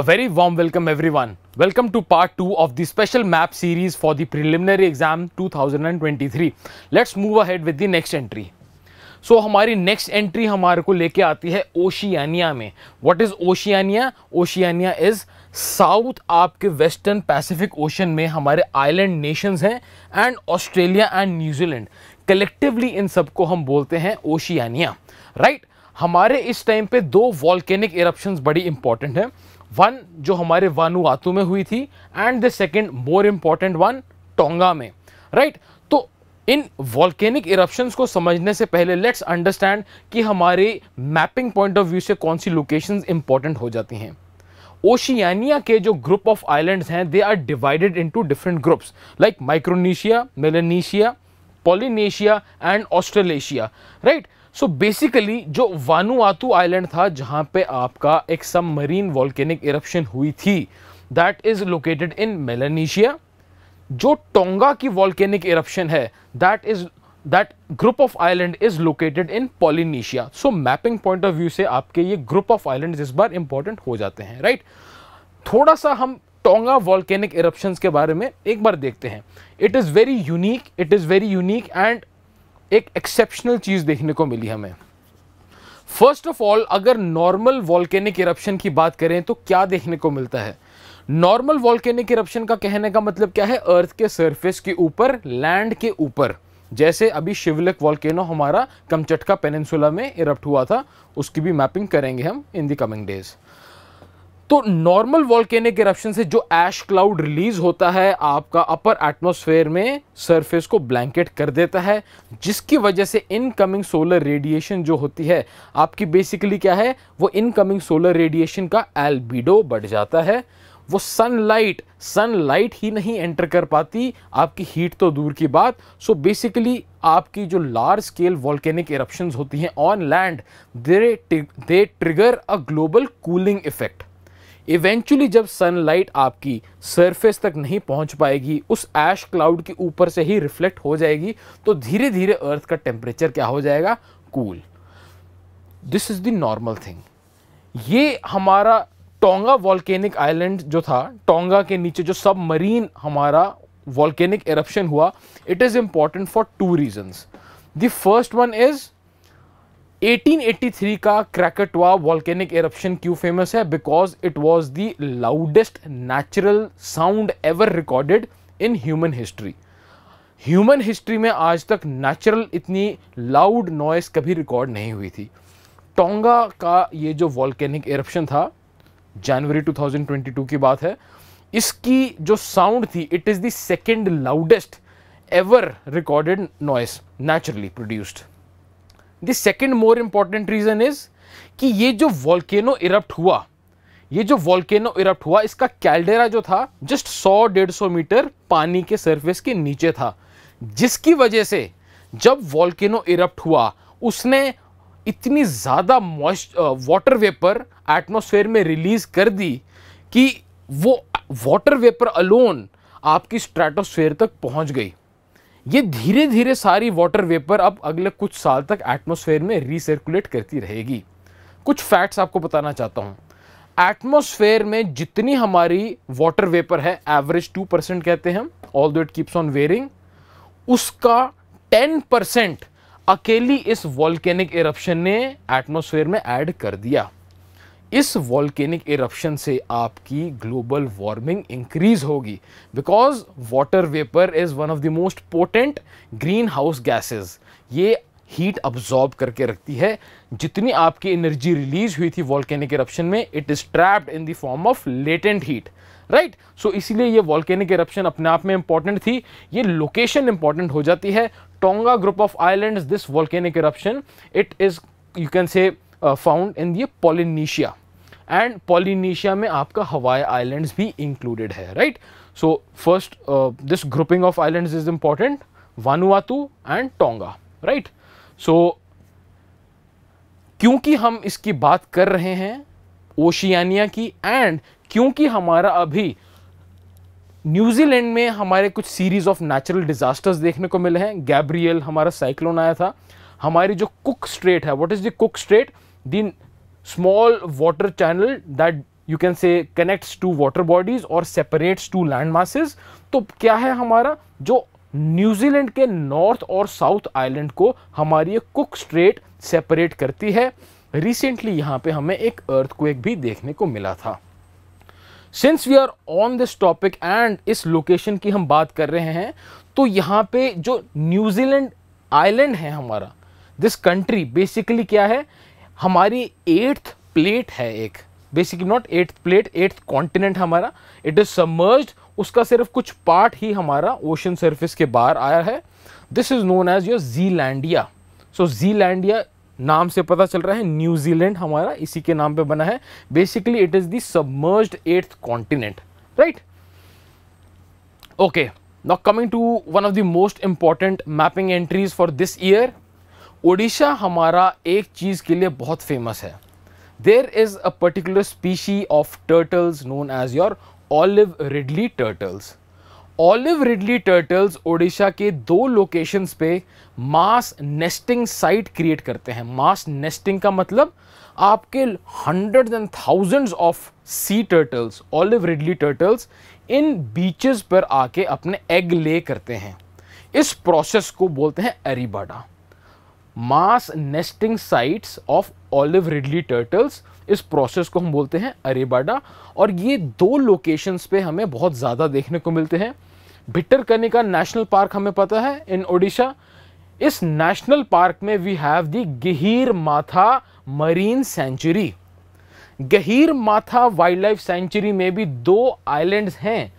A very warm welcome everyone. Welcome to part 2 of the special map series for the preliminary exam 2023. Let's move ahead with the next entry. So so, हमारी next entry हमारे को लेके आती है Oceania में what is Oceania Oceania is south आपके western Pacific ocean में हमारे आइलैंड नेशंस हैं and Australia and New Zealand collectively इन सबको हम बोलते हैं ओशियानिया राइट right? हमारे इस टाइम पे दो वॉल्केनिक इरप्शन बड़ी इंपॉर्टेंट हैं वन जो हमारे वानुआतु में हुई थी and the second more important one Tonga में राइट right? तो इन वॉल्केनिक इरप्शंस को समझने से पहले लेट्स अंडरस्टैंड कि हमारे मैपिंग पॉइंट ऑफ व्यू से कौन सी लोकेशंस इंपॉर्टेंट हो जाती हैं ओशियानिया के जो ग्रुप ऑफ आइलैंड्स हैं they are divided into different groups like Micronesia Melanesia Polynesia and Australasia right right? So so basically जो वानुआतू आइलैंड था जहाँ पे आपका एक मरीन वॉल्केनिक इरप्शन हुई थी that is located in Melanesia जो टोंगा की वॉल्केनिक इरप्शन है that is that group of island is located in Polynesia so mapping point of view से आपके ये ग्रुप ऑफ आइलैंड इस बार इंपॉर्टेंट हो जाते हैं राइट right? थोड़ा सा हम टोंगा वॉल्केनिक इरप्शन के बारे में एक बार देखते हैं it is very unique it is very unique and एक एक्सेप्शनल चीज़ देखने को मिली हमें फर्स्ट ऑफ ऑल अगर नॉर्मल वॉल्केनिक इरप्शन की बात करें तो क्या देखने को मिलता है नॉर्मल वॉल्केनिक इरप्शन का कहने का मतलब क्या है अर्थ के सरफेस के ऊपर लैंड के ऊपर जैसे अभी शिवलक वॉल्केनो हमारा कमचटका पेनेंसुला में इरप्ट हुआ था उसकी भी मैपिंग करेंगे हम इन दी कमिंग डेज़ तो नॉर्मल वॉल्केनिक इरप्शन से जो एश क्लाउड रिलीज होता है आपका अपर एटमॉस्फेयर में सरफेस को ब्लैंकेट कर देता है जिसकी वजह से इनकमिंग सोलर रेडिएशन जो होती है आपकी बेसिकली क्या है वो इनकमिंग सोलर रेडिएशन का एल्बिडो बढ़ जाता है वो सनलाइट सनलाइट ही नहीं एंटर कर पाती आपकी हीट तो दूर की बात सो बेसिकली आपकी जो लार्ज स्केल वॉल्केनिक इरप्शन होती हैं on land they trigger a global cooling effect eventually जब सनलाइट आपकी सरफेस तक नहीं पहुंच पाएगी उस ऐश क्लाउड के ऊपर से ही रिफ्लेक्ट हो जाएगी तो धीरे धीरे अर्थ का टेम्परेचर क्या हो जाएगा cool this is the normal thing ये हमारा टोंगा वॉल्केनिक आइलैंड जो था टोंगा के नीचे जो सब मरीन हमारा वॉल्केनिक एरप्शन हुआ it is important for two reasons the first one is 1883 का क्रैकटवा वॉल्केनिक एरप्शन क्यों फेमस है because it was the loudest natural sound ever recorded in human history human history में आज तक natural इतनी loud noise कभी record नहीं हुई थी टोंगा का ये जो वॉल्केनिक एरप्शन था जनवरी 2022 की बात है इसकी जो साउंड थी it is the second loudest ever recorded noise naturally produced the second more important reason is कि ये जो वॉल्केनो इरप्ट हुआ ये जो वॉल्केनो इरप्ट हुआ इसका कैलडेरा जो था जस्ट 100 सौ मीटर पानी के सरफेस के नीचे था जिसकी वजह से जब वॉल्केनो इरप्ट हुआ उसने इतनी ज़्यादा मॉइस्ट वाटर वेपर एटमोसफेयर में रिलीज़ कर दी कि वो वाटर वेपर अलोन आपकी स्ट्रेटोसफेयर तक पहुंच गई ये धीरे धीरे सारी वाटर वेपर अब अगले कुछ साल तक एटमोसफेयर में रिसर्कुलेट करती रहेगी कुछ फैक्ट्स आपको बताना चाहता हूँ एटमोसफेयर में जितनी हमारी वाटर वेपर है एवरेज टू परसेंट कहते हैं although it keeps on varying उसका टेन परसेंट अकेली इस वॉल्केनिक इरप्शन ने एटमोसफेयर में ऐड कर दिया इस वॉल्केनिक इरप्शन से आपकी ग्लोबल वार्मिंग इंक्रीज होगी because water vapour is one of the most potent green house gases ये हीट अब्जॉर्ब करके रखती है जितनी आपकी एनर्जी रिलीज हुई थी वॉल्केनिक इरप्शन में it is trapped in the form of latent heat right so इसीलिए ये वॉल्केनिक इरप्शन अपने आप में इंपॉर्टेंट थी ये लोकेशन इंपॉर्टेंट हो जाती है Tonga group of islands this volcanic eruption it is you can say found in दॉलिनीशिया एंड पॉलीनेशिया में आपका हवाई आइलैंड्स भी इंक्लूडेड है right so first this grouping of islands is important Vanuatu and Tonga right so क्योंकि हम इसकी बात कर रहे हैं ओशियानिया की एंड क्योंकि हमारा अभी न्यूजीलैंड में हमारे कुछ सीरीज ऑफ नेचुरल डिजास्टर्स देखने को मिले हैं गैब्रियल हमारा साइक्लोन आया था हमारी जो कुक स्ट्रेट है what is the Cook Strait दिन small water channel that you can say connects to water bodies or separates two land masses तो क्या है हमारा जो न्यूजीलैंड के नॉर्थ और साउथ आइलैंड को हमारी ये कुक स्ट्रेट सेपरेट करती है रिसेंटली यहाँ पे हमें एक अर्थ को एक भी देखने को मिला था since we are on this topic and इस लोकेशन की हम बात कर रहे हैं तो यहाँ पे जो न्यूजीलैंड आइलैंड है हमारा दिस कंट्री बेसिकली क्या है हमारी एट्थ प्लेट है एक basically not eighth plate eighth continent हमारा इट इज़ सबमर्ज्ड उसका सिर्फ कुछ पार्ट ही हमारा ओशन सर्फिस के बाहर आया है this is known as your Zealandia so Zealandia नाम से पता चल रहा है न्यूजीलैंड हमारा इसी के नाम पे बना है basically it is the eighth continent right okay Now coming to one of the most important mapping entries for this year Odisha हमारा एक चीज़ के लिए बहुत फेमस है there is a particular species of turtles known as your olive ridley turtles olive ridley turtles Odisha के दो locations पे मास नेस्टिंग साइट क्रिएट करते हैं मास नेस्टिंग का मतलब आपके hundred and thousands of sea turtles olive ridley turtles in beaches पर आके अपने एग ले करते हैं इस प्रोसेस को बोलते हैं arribada mass nesting sites of olive ridley turtles इस प्रोसेस को हम बोलते हैं अरेबाडा और ये दो लोकेशंस पे हमें बहुत ज़्यादा देखने को मिलते हैं भिट्टर कनिका नेशनल पार्क हमें पता है इन ओडिशा इस नेशनल पार्क में we have the Gahirmatha marine century गहीर माथा वाइल्ड लाइफ सेंचुरी में भी दो आइलैंड्स हैं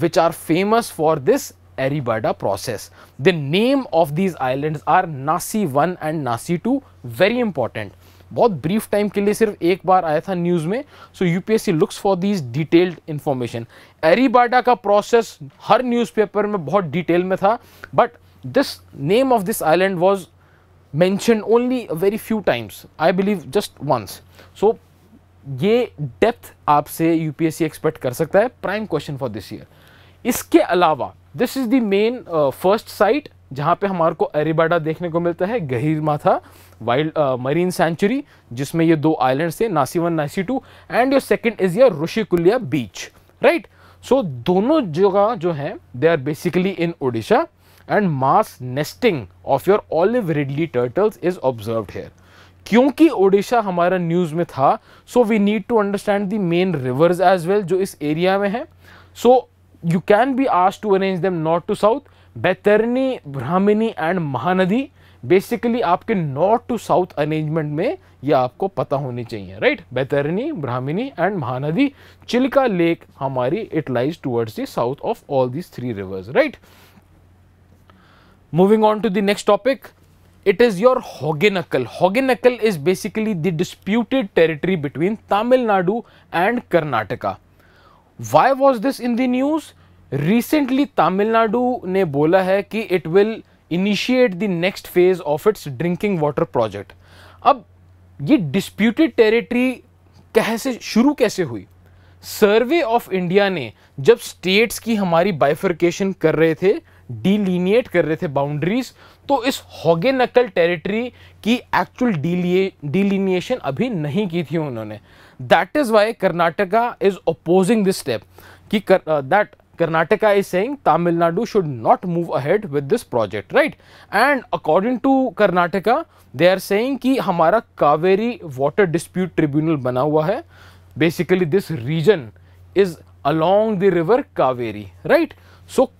which are famous for this Aribada process. The name of these islands are Nasi 1 and Nasi 2, very important. बहुत brief time के लिए सिर्फ एक बार आया था न्यूज़ में so UPSC looks for this detailed information arribada का प्रोसेस हर न्यूज़पेपर में बहुत डिटेल में था but this name of this island was mention only very few times I believe just once so ये डेप्थ आपसे यूपीएससी एक्सपेक्ट कर सकता है prime question for this year इसके अलावा this is the main first site जहाँ पे हमारे को एरिबाडा देखने को मिलता है गहिर माथा वाइल्ड मरीन सेंचुरी जिसमें ये दो आइलैंड्स थे Nasi one Nasi two and your second is your Rushikulya beach right so दोनों जगह जो हैं they are basically in Odisha and mass nesting of your olive ridley turtles is observe here क्योंकि ओडिशा हमारा न्यूज़ में था so we need to understand the main rivers as well जो इस एरिया में है so so, you can be asked to arrange them north to south Vaitarni Brahmani and Mahanadi basically आपके north to south arrangement में ये आपको पता होनी चाहिए right Baitarani Brahmani and Mahanadi Chilika lake हमारी it lies towards the south of all these three rivers right moving on to the next topic it is your Hogenakkal Hogenakkal is basically the disputed territory between Tamil Nadu and Karnataka why was this in the news recently Tamil Nadu ने बोला है कि it will initiate the next phase of its drinking water project अब ये disputed territory कैसे शुरू कैसे हुई सर्वे ऑफ इंडिया ने जब स्टेट्स की हमारी बाइफर्केशन कर रहे थे डीलिनिएट कर रहे थे बाउंड्रीज तो इस हॉगे नकल टेरिटरी की एक्चुअल डिलीनिएशन अभी नहीं की थी उन्होंने that is why Karnataka is opposing this step कि that Karnataka is saying Tamil Nadu should not move ahead with this project, right? And according to Karnataka, they are कि हमारा कावेरी वाटर डिस्प्यूट ट्रिब्यूनल बना हुआ है basically this reason is along the river Kaveri right so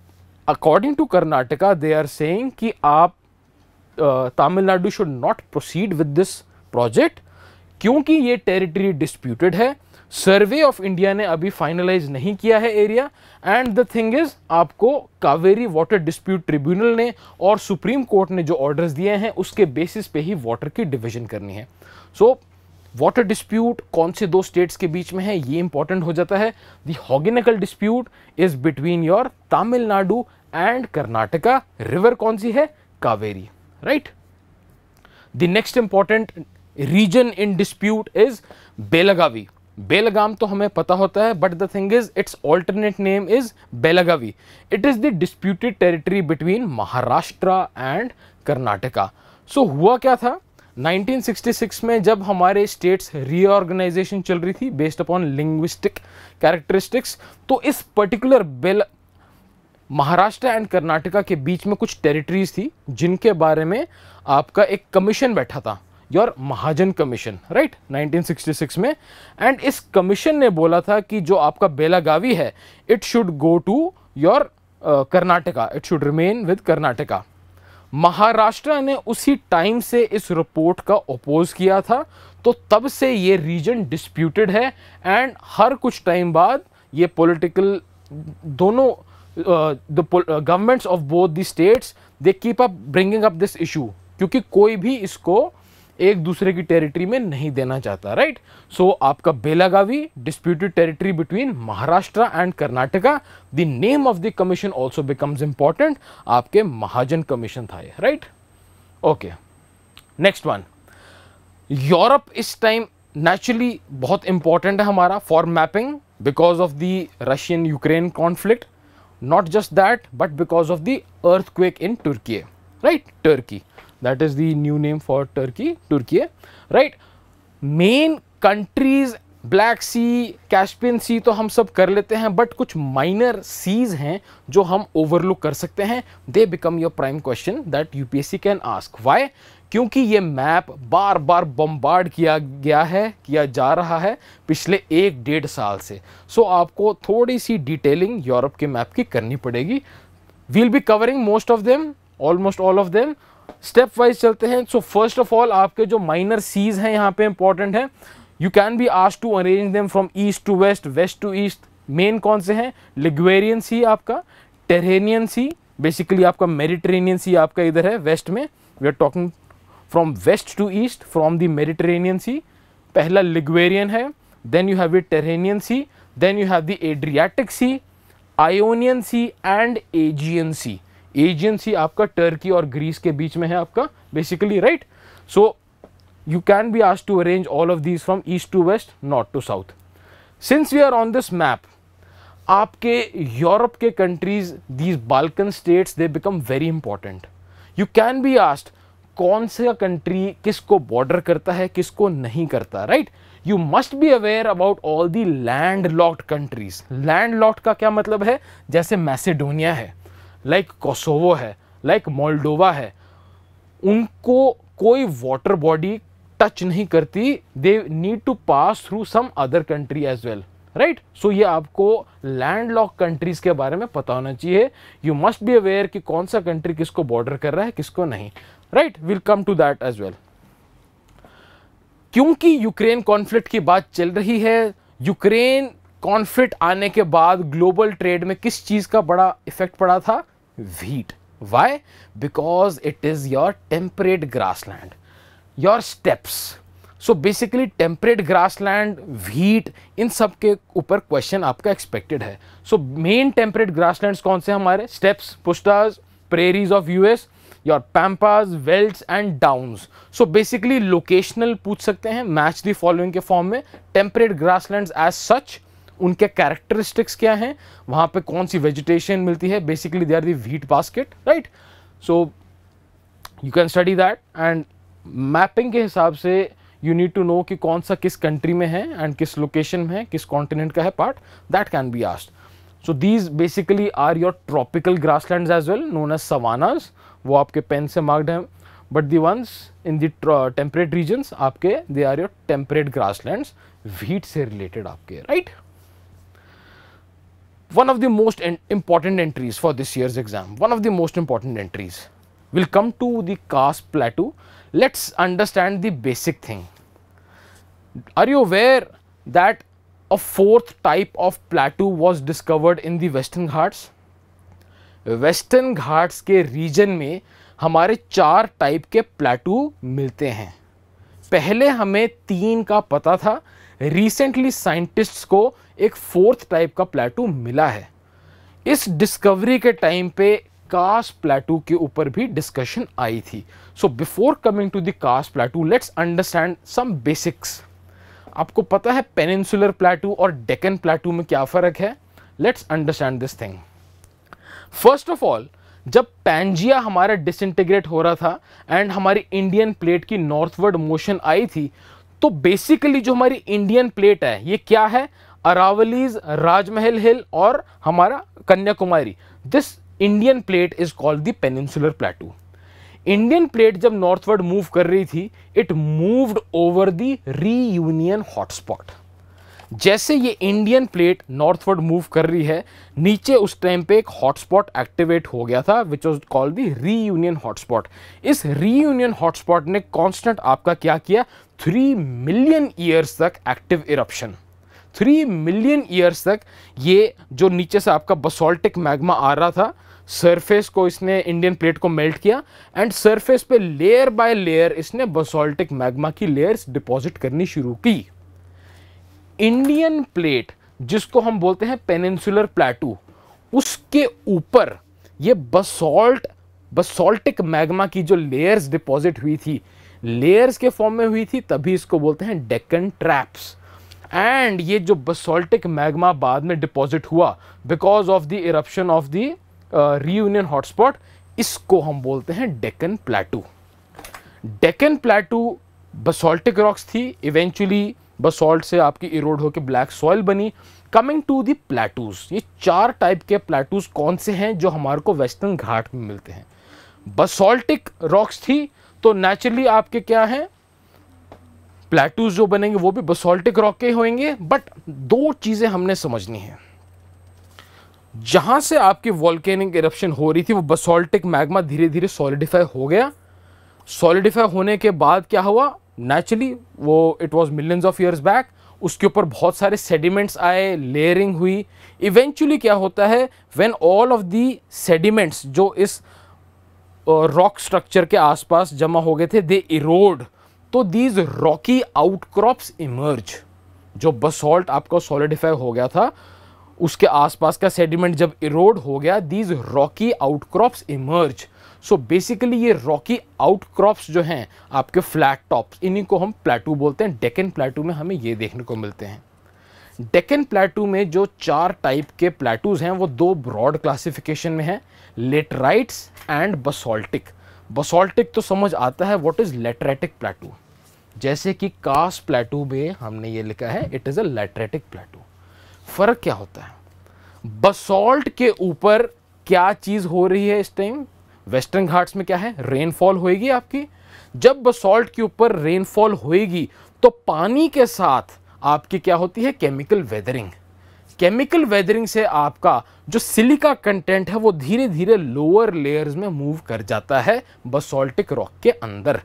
according to Karnataka they are saying कि आप Tamil Nadu should not proceed with this project क्योंकि ये territory disputed है सर्वे ऑफ इंडिया ने अभी फाइनलाइज नहीं किया है area and the thing is आपको कावेरी वाटर डिस्प्यूट ट्रिब्यूनल ने और सुप्रीम कोर्ट ने जो ऑर्डर्स दिए हैं उसके बेसिस पे ही वाटर की डिवीजन करनी है सो so, वाटर डिस्प्यूट कौन से दो स्टेट्स के बीच में है ये इंपॉर्टेंट हो जाता है the Hogenakkal dispute is between your Tamil Nadu and Karnataka river कौन सी है Kaveri right. The next important region in dispute is Belagavi. belagam तो हमें पता होता है but the thing is its alternate name is belagavi it is the disputed territory between Maharashtra and Karnataka so हुआ क्या था 1966 में जब हमारे स्टेट्स रीऑर्गेनाइजेशन चल रही थी बेस्ड अपॉन लिंग्विस्टिक कैरेक्टरिस्टिक्स तो इस पर्टिकुलर बेल महाराष्ट्र एंड कर्नाटका के बीच में कुछ टेरिटरीज थी जिनके बारे में आपका एक कमीशन बैठा था योर महाजन कमीशन राइट 1966 में एंड इस कमीशन ने बोला था कि जो आपका बेलागावी है it should go to your Karnataka it should remain with Karnataka Maharashtra ने उसी टाइम से इस रिपोर्ट का अपोज किया था तो तब से ये रीजन डिस्प्यूटेड है एंड हर कुछ टाइम बाद ये पॉलिटिकल दोनों uh, the uh, governments of both the states they keep up bringing up this issue क्योंकि कोई भी इसको एक दूसरे की टेरिटरी में नहीं देना चाहता राइट right? सो so, आपका Belagavi disputed territory between Maharashtra and Karnataka the name of the commission also becomes important आपके महाजन कमीशन था right okay next one Europe इस टाइम नेचुरली बहुत इंपॉर्टेंट है हमारा for mapping because of the Russian Ukraine conflict Not just that, but because of the earthquake in Turkey, right? Turkey. That is the new name for Turkey, Turkey, right? Main countries Black Sea Caspian Sea तो हम सब कर लेते हैं but कुछ minor seize हैं जो हम ओवरलुक कर सकते हैं they become your prime question that UPSC can ask why क्योंकि ये मैप बार बार बम्बार्ड किया गया है किया जा रहा है पिछले एक डेढ़ साल से सो so, आपको थोड़ी सी डिटेलिंग यूरोप के मैप की करनी पड़ेगी we'll be covering most of them almost all of them step wise चलते हैं सो फर्स्ट ऑफ ऑल आपके जो माइनर सीज हैं यहाँ पे इंपॉर्टेंट हैं यू कैन बी आज to arrange them from east to west west to east main कौन से हैं लिग्वेरियन सी आपका टेरेनियन सी बेसिकली आपका मेडिटेरेनियन सी आपका इधर है वेस्ट में we are talking from west to east from the Mediterranean Sea पहला लिग्वेरियन है देन यू हैव दिनियन Tyrrhenian Sea then you have the Adriatic Sea Ionian Sea and Aegean Sea Aegean Sea आपका Turkey और Greece के बीच में है आपका basically right so you can be asked to arrange all of these from east to west north to south since we are on this map आपके Europe के countries these Balkan states they become very important you can be asked कौन सा country किसको border करता है किसको नहीं करता right you must be aware about all the land locked countries land locked का क्या मतलब है जैसे मैसेडोनिया है लाइक like कोसोवो है लाइक like मोल्डोवा है उनको कोई वाटर बॉडी टच नहीं करती they need to pass through some other country as well right so ये आपको लैंड लॉक कंट्रीज के बारे में पता होना चाहिए यू मस्ट बी अवेयर कि कौन सा कंट्री किसको बॉर्डर कर रहा है किसको नहीं right will come to that as well क्योंकि यूक्रेन कॉन्फ्लिक्ट की बात चल रही है यूक्रेन कॉन्फ्लिक्ट आने के बाद ग्लोबल ट्रेड में किस चीज़ का बड़ा इफेक्ट पड़ा था wheat why because it is your temperate grassland your steppes so basically temperate grassland wheat इन सब के ऊपर क्वेश्चन आपका एक्सपेक्टेड है so main temperate grassland कौन से हमारे steppes pusztas prairies of US your pampas veldts and downs so basically locational पूछ सकते हैं मैच दी फॉलोइंग के फॉर्म में टेम्परेट लैंड एज सच उनके कैरेक्टरिस्टिक्स क्या हैं वहाँ पे कौन सी वेजिटेशन मिलती है basically they are the wheat basket right so you can study that and mapping के हिसाब से यू नीड टू नो कि कौन सा किस कंट्री में है एंड किस लोकेशन में है किस कॉन्टिनेंट का है पार्ट दैट कैन बी आस्ट so these basically are your tropical grassland as well known as savannas वो आपके पेन से मार्क्ड हैं but the ones in the temperate regions आपके they are your temperate grassland wheat से related आपके right one of the most important entries for this year exam one of the most important entries will come to the Kaas plateau let's understand the basic thing are you aware that a fourth type of plateau was discovered in the western Ghats western Ghats के region में हमारे चार type के प्लेटू मिलते हैं पहले हमें तीन का पता था रिसेंटली साइंटिस्ट्स को एक फोर्थ टाइप का प्लेटू मिला है इस डिस्कवरी के टाइम पे कास्ट प्लेटू के ऊपर भी डिस्कशन आई थी so before coming to the Kaas plateau let's understand some basics आपको पता है पेनिनसुलर प्लेटू और डेकन प्लेटू में क्या फ़र्क है let's understand this thing first of all जब पैंजिया हमारा डिसइंटीग्रेट हो रहा था एंड हमारी इंडियन प्लेट की नॉर्थवर्ड मोशन आई थी तो बेसिकली जो हमारी इंडियन प्लेट है ये क्या है अरावलीज राजमहल हिल और हमारा Kanyakumari this Indian plate is called the peninsular plateau Indian plate जब नॉर्थवर्ड मूव कर रही थी it moved over the Reunion hotspot जैसे ये इंडियन प्लेट नॉर्थवर्ड मूव कर रही है नीचे उस टाइम पे एक हॉटस्पॉट एक्टिवेट हो गया था which was called the Reunion hotspot इस रीयूनियन हॉटस्पॉट ने कॉन्स्टेंट आपका क्या किया थ्री मिलियन ईयर्स तक active eruption three million years तक ये जो नीचे से आपका बसोल्टिक मैग्मा आ रहा था सरफेस को इसने इंडियन प्लेट को मेल्ट किया एंड सरफेस पे लेयर बाय लेयर इसने बसोल्टिक मैग्मा की लेयर्स डिपॉजिट करनी शुरू की इंडियन प्लेट जिसको हम बोलते हैं पेनिनसुलर प्लेटू उसके ऊपर ये बसॉल्ट बसॉल्टिक मैग्मा की जो लेयर्स डिपॉजिट हुई थी लेयर्स के फॉर्म में हुई थी तभी इसको बोलते हैं डेक्कन ट्रैप्स एंड ये जो बसॉल्टिक मैग्मा बाद में डिपॉजिट हुआ because of the eruption of the Reunion hotspot इसको हम बोलते हैं Deccan plateau Deccan plateau basaltic rocks थी इवेंचुअली बस सॉल्ट से आपकी इरोड होकर ब्लैक सॉइल बनी कमिंग टू दी प्लेटूज ये चार टाइप के प्लेटूज कौन से हैं जो हमारे को वेस्टर्न घाट में मिलते हैं बसॉल्टिक रॉक्स थी तो नेचुरली आपके क्या हैं प्लेटूज जो बनेंगे वो भी बसॉल्टिक रॉक के होंगे बट दो चीज़ें हमने समझनी है जहां से आपकी वॉल्केनिक इरप्शन हो रही थी वो बसॉल्टिक मैग्मा धीरे धीरे सॉलिडिफाई हो गया सॉलिडिफाई होने के बाद क्या हुआ नेचुरली वो it was millions of years back उसके ऊपर बहुत सारे सेडिमेंट्स आए लेयरिंग हुई इवेंचुअली क्या होता है when all of the sediments जो इस रॉक uh, स्ट्रक्चर के आसपास जमा हो गए थे दे इरोड तो दीज रॉकी आउटक्रॉप्स इमर्ज जो बसॉल्ट आपका सॉलिडिफाई हो गया था उसके आसपास का सेडिमेंट जब इरोड हो गया these rocky outcrops emerge so basically ये रॉकी आउटक्रॉप्स जो हैं आपके फ्लैट टॉप्स इन्हीं को हम प्लेटू बोलते हैं डेकन प्लेटू में हमें ये देखने को मिलते हैं डेकन प्लेटू में जो चार टाइप के प्लेटूज हैं वो दो ब्रॉड क्लासिफिकेशन में हैं लेटराइट्स एंड बसोल्टिक बसोल्टिक तो समझ आता है वॉट इज़ लेटरेटिक प्लेटू जैसे कि कास प्लेटू में हमने ये लिखा है इट इज़ अ लेटरेटिक प्लेटू फर्क क्या होता है बसॉल्ट के ऊपर क्या चीज हो रही है इस टाइम वेस्टर्न घाट्स में क्या है रेनफॉल होएगी आपकी जब बसॉल्ट के ऊपर रेनफॉल होएगी तो पानी के साथ आपकी क्या होती है केमिकल वेदरिंग केमिकल वेदरिंग से आपका जो सिलिका कंटेंट है वो धीरे धीरे लोअर लेयर्स में मूव कर जाता है बसॉल्टिक रॉक के अंदर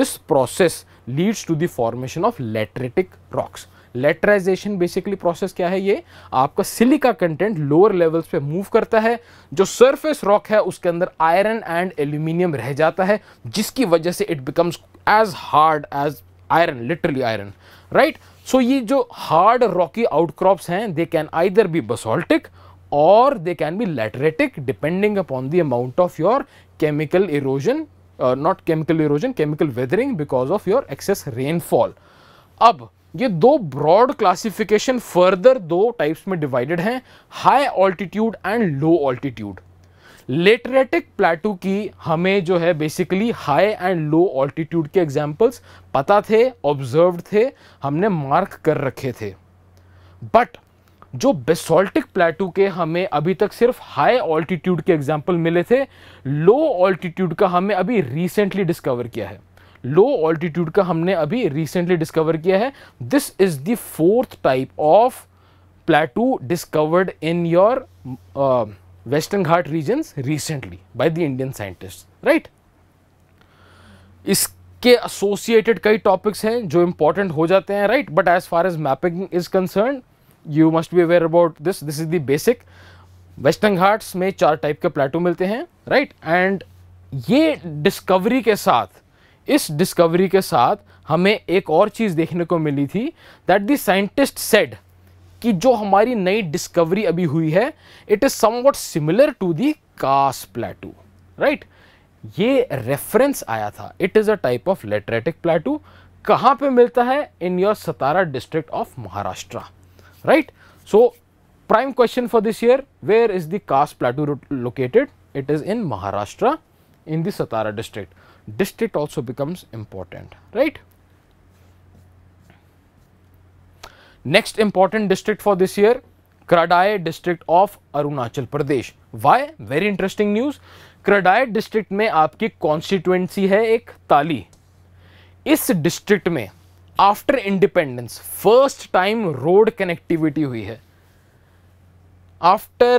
this process leads to the formation of lateritic rocks laterization basically process क्या है ये आपका सिलिका कंटेंट लोअर लेवल्स पे मूव करता है जो सरफेस रॉक है उसके अंदर आयरन एंड एल्यूमिनियम रह जाता है जिसकी वजह से it becomes as hard as iron literally iron right so ये जो हार्ड रॉकी आउटक्रॉप्स हैं they can either be basaltic और they can be lateritic depending upon the amount of your chemical erosion not chemical erosion chemical weathering because of your excess rainfall अब ये दो broad classification further दो types में divided हैं high altitude and low altitude lateritic plateau की हमें जो है basically high and low altitude के एग्जाम्पल्स पता थे ऑब्जर्व थे हमने मार्क कर रखे थे बट जो बेसोल्टिक प्लेटू के हमें अभी तक सिर्फ हाई ऑल्टीट्यूड के एग्जाम्पल मिले थे लो ऑल्टीट्यूड का हमें अभी रिसेंटली डिस्कवर किया है लो ऑल्टीट्यूड का हमने अभी रिसेंटली डिस्कवर किया है this is the fourth type of plateau discovered in your western Ghat region recently by the Indian scientist right इसके एसोसिएटेड कई टॉपिक्स हैं जो इंपॉर्टेंट हो जाते हैं right but as far as mapping is concern you must be aware about this this is the basic western Ghats में चार type के प्लेटो मिलते हैं राइट right? एंड ये डिस्कवरी के साथ इस डिस्कवरी के साथ हमें एक और चीज़ देखने को मिली थी दैट द साइंटिस्ट सेड कि जो हमारी नई डिस्कवरी अभी हुई है it is something similar to the Kaas plateau right ये रेफरेंस आया था it is a type of lateritic plateau कहाँ पे मिलता है in your Satara district of Maharashtra right so prime question for this year where is the Kaas plateau located it is in Maharashtra in the Satara district district also becomes important right next important district for this year Kradai district of Arunachal Pradesh. Why? Very interesting news. Kradai district mein aapki constituency hai ek tali is district mein after independence first time road connectivity hui hai after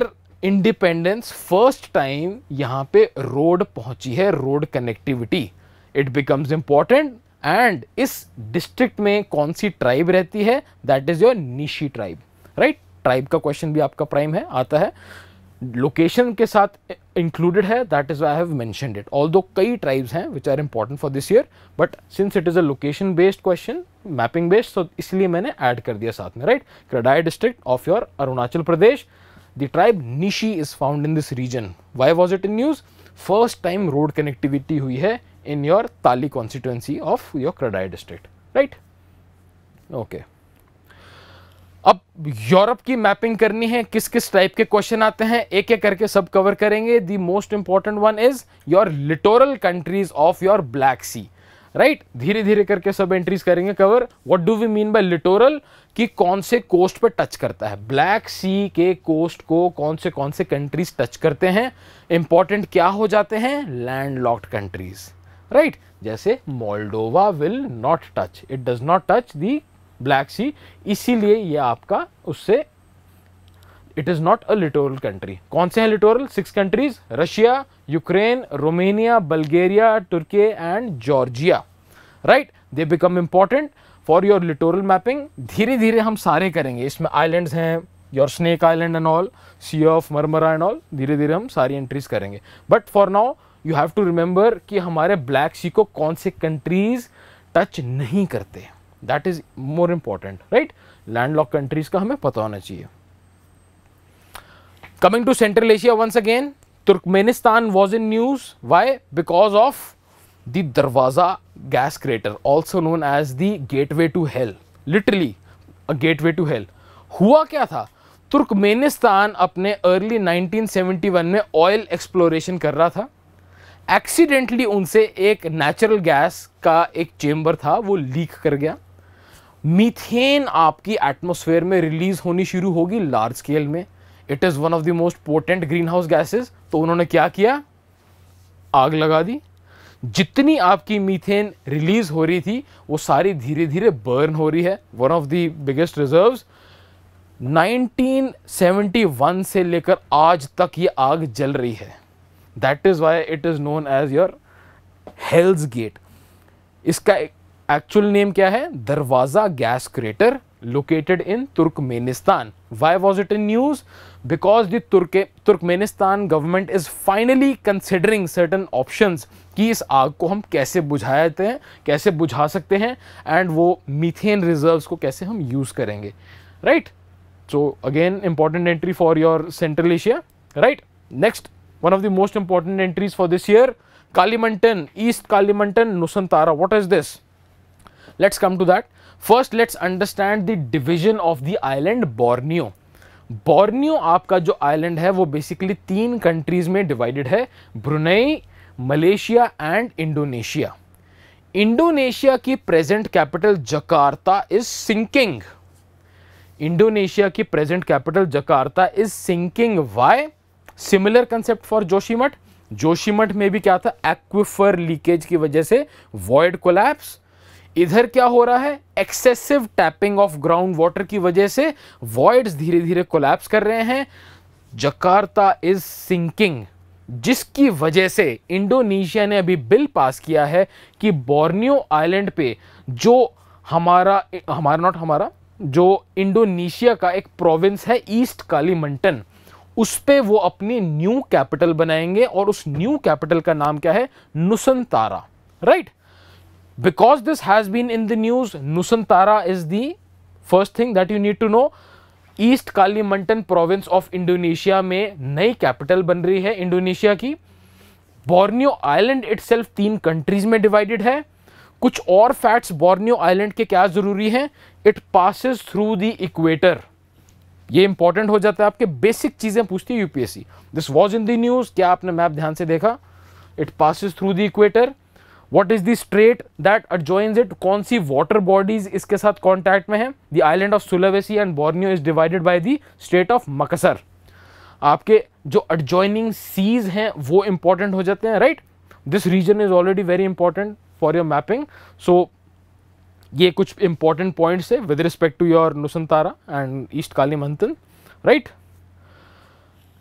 independence first time यहाँ पे road पहुंची है road connectivity it becomes important and इस district में कौन सी tribe रहती है that is your Nishi tribe right tribe का क्वेश्चन भी आपका प्राइम है आता है लोकेशन के साथ इंक्लूडेड है that is I have mentioned it although कई ट्राइब्स हैं which are important for this year but since it is a location based question mapping based तो इसलिए मैंने ऐड कर दिया साथ में right Kra Daadi district of your Arunachal Pradesh The tribe Nishi is found in this region. Why was it in news? First time road connectivity hui hai in your Tali constituency of your Kradai district, right? Okay. अब Europe की mapping करनी है किस किस type के question आते हैं एक एक करके सब कवर करेंगे the most important one is your littoral countries of your Black Sea right धीरे धीरे करके सब एंट्रीज करेंगे cover what do we mean by littoral कि कौन से कोस्ट पर टच करता है ब्लैक सी के कोस्ट को कौन से कौन से कंट्रीज टच करते हैं इंपॉर्टेंट क्या हो जाते हैं लैंड लॉक्ड कंट्रीज राइट जैसे Moldova will not touch it does not touch the Black Sea इसीलिए ये आपका उससे it is not a littoral country कौन से हैं littoral six countries Russia Ukraine Romania Bulgaria तुर्की and Georgia right they become important for your littoral mapping धीरे धीरे हम सारे करेंगे इसमें आइलैंड्स हैं your Snake Island and all Sea of Marmara and all धीरे धीरे हम सारी एंट्रीज करेंगे but for now you have to remember कि हमारे ब्लैक सी को कौन से कंट्रीज टच नहीं करते that is more important right land lock countries का हमें पता होना चाहिए coming to Central Asia once again Turkmenistan was in news why because of the Darvaza gas crater also known as the gateway to hell literally gateway to hell हुआ क्या था Turkmenistan अपने early 1971 में oil exploration कर रहा था accidentally उनसे एक नेचुरल गैस का एक चेम्बर था वो लीक कर गया मीथेन आपकी एटमोसफेयर में रिलीज होनी शुरू होगी लार्ज स्केल में it is one of the most important green house gases तो उन्होंने क्या किया आग लगा दी जितनी आपकी मीथेन रिलीज हो रही थी वो सारी धीरे धीरे बर्न हो रही है one of the biggest reserve 1971 से लेकर आज तक ये आग जल रही है that is why it is known as your hell's gate इसका एक्चुअल नेम क्या है Darvaza gas crater located in Turkmenistan why was it in news because the तुर्के Turkmenistan government is finally considering certain option कि इस आग को हम कैसे बुझा जाते हैं कैसे बुझा सकते हैं एंड वो मीथेन रिजर्व को कैसे हम यूज करेंगे right so again important entry for your Central Asia right next one of the most important entries for this year Kalimantan East Kalimantan Nusantara what is this let's come to that first let's understand the division of the island Borneo Borneo आपका जो island है वो basically तीन countries में divided है Brunei Malaysia and Indonesia Indonesia की present capital Jakarta is sinking Indonesia की present capital Jakarta is sinking why similar concept for Joshimath Joshimath में भी क्या था एक्विफर लीकेज की वजह से वॉइड कोलैप्स इधर क्या हो रहा है excessive tapping of ground water की वजह से वॉइड्स धीरे धीरे कोलैप्स कर रहे हैं जकार्ता इज सिंकिंग जिसकी वजह से इंडोनेशिया ने अभी बिल पास किया है कि बोर्नियो आइलैंड पे जो हमारा हमारा नॉट हमारा जो इंडोनेशिया का एक प्रोविंस है ईस्ट कालीमंटन उस पर वो अपनी न्यू कैपिटल बनाएंगे और उस न्यू कैपिटल का नाम क्या है Nusantara right right? because this has been in the news nusantara is the first thing that you need to know East kalimantan province of Indonesia में नई कैपिटल बन रही है इंडोनेशिया की बोर्नियो आइलैंड itself तीन कंट्रीज में divided है कुछ और फैक्ट्स बोर्नियो आइलैंड के क्या ज़रूरी हैं it passes through the equator ये इंपॉर्टेंट हो जाता है आपके बेसिक चीज़ें पूछती है UPSC this was in the news क्या आपने मैप ध्यान से देखा it passes through the equator what is the strait that adjoins it कौन सी वाटर बॉडीज इसके साथ कॉन्टैक्ट में है the island of Sulawesi and Borneo is divided by the strait of Makassar आपके जो अडजॉइनिंग सीज हैं वो इंपॉर्टेंट हो जाते हैं right this reason is already very important for your mapping so ये कुछ इंपॉर्टेंट पॉइंट्स है with respect to your Nusantara and east Kalimantan right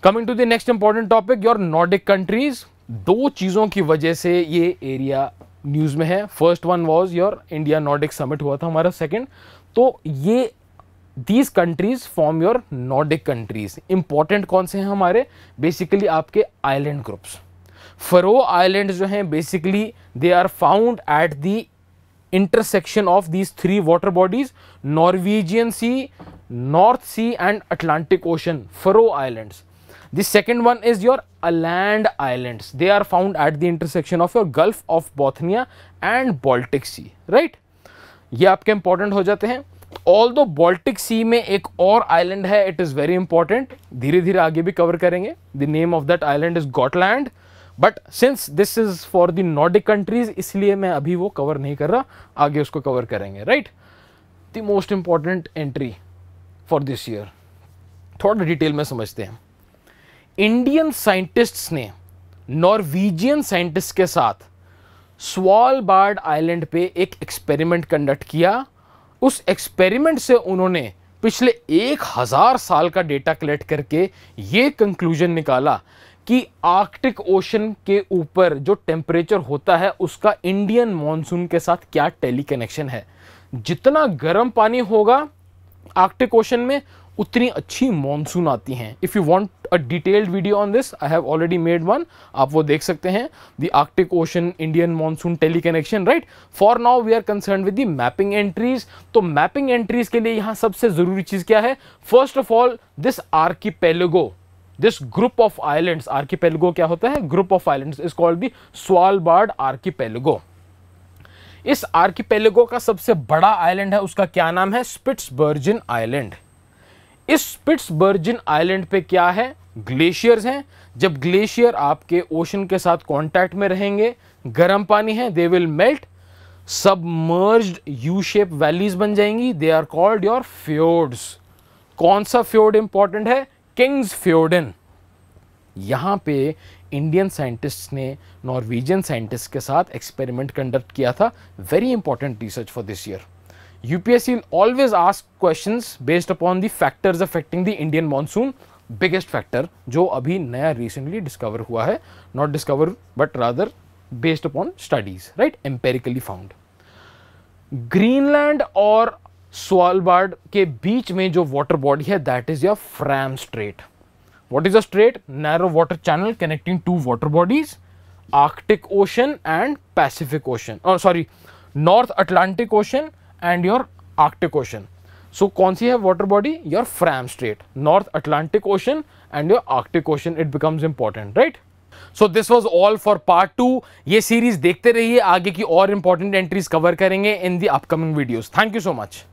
coming to the next important topic your Nordic countries दो चीज़ों की वजह से ये area news में है first one was your India Nordic summit हुआ था हमारा सेकेंड तो ये these countries form your Nordic countries important कौन से हैं हमारे बेसिकली आपके आइलैंड ग्रुप्स फरो आइलैंड जो हैं basically they are found at the intersection of these three water bodies Norwegian sea north sea and Atlantic ocean Faroe islands The second one is your Aland Islands. They are found at the intersection of your Gulf of Bothnia and Baltic Sea, right? ये आपके important हो जाते हैं all दो Baltic सी में एक और island है इट इज़ वेरी इंपॉर्टेंट धीरे धीरे आगे भी कवर करेंगे the name of that island is Gotland but since this is for the Nordic countries इसलिए मैं अभी वो कवर नहीं कर रहा आगे उसको कवर करेंगे right the most important entry for this year थोड़ा डिटेल में समझते हैं इंडियन साइंटिस्ट्स ने नॉर्वीजियन साइंटिस्ट के साथ स्वालबार्ड आइलैंड पे एक एक्सपेरिमेंट कंडक्ट किया उस एक्सपेरिमेंट से उन्होंने पिछले एक हज़ार साल का डेटा कलेक्ट करके ये कंक्लूजन निकाला कि आर्कटिक ओशन के ऊपर जो टेम्परेचर होता है उसका इंडियन मॉनसून के साथ क्या टेली कनेक्शन है जितना गर्म पानी होगा आर्कटिक ओशन में उतनी अच्छी मॉनसून आती हैं if you want a detailed video on this I have already made one आप वो देख सकते हैं the Arctic ocean Indian monsoon teleconnection right for now we are concern with the mapping entries तो mapping entries के लिए यहाँ सबसे ज़रूरी चीज़ क्या है first of all this archipelago this group of islands archipelago क्या होता है group of islands is called the Svalbard archipelago इस आर्किपेलेगो का सबसे बड़ा आइलैंड है उसका क्या नाम है स्पिट्सबर्जिन आइलैंड इस बर्जिन आइलैंड पे क्या है ग्लेशियर्स हैं जब ग्लेशियर आपके ओशन के साथ कांटेक्ट में रहेंगे गर्म पानी है they will melt submerged U shape valleys बन जाएंगी they are called your fjords कौन सा फ्योर्ड इंपॉर्टेंट है किंग्स फ्योर्डन यहाँ पे इंडियन साइंटिस्ट ने नॉर्वेजियन साइंटिस्ट के साथ एक्सपेरिमेंट कंडक्ट किया था very important research for this year UPSC will always ask questions based upon the factors affecting the Indian monsoon. Biggest factor जो abhi नया recently discover हुआ है not discover but rather based upon studies right empirically found. Greenland or Svalbard के beach में जो water body है that is your Fram Strait. what is a strait narrow water channel connecting two water bodies arctic ocean and pacific ocean oh sorry north atlantic ocean and your Arctic ocean so कौन सी है water body your Fram strait north Atlantic ocean and your Arctic ocean it becomes important right so this was all for part two ये series देखते रहिए आगे की और important entries cover करेंगे in the upcoming videos thank you so much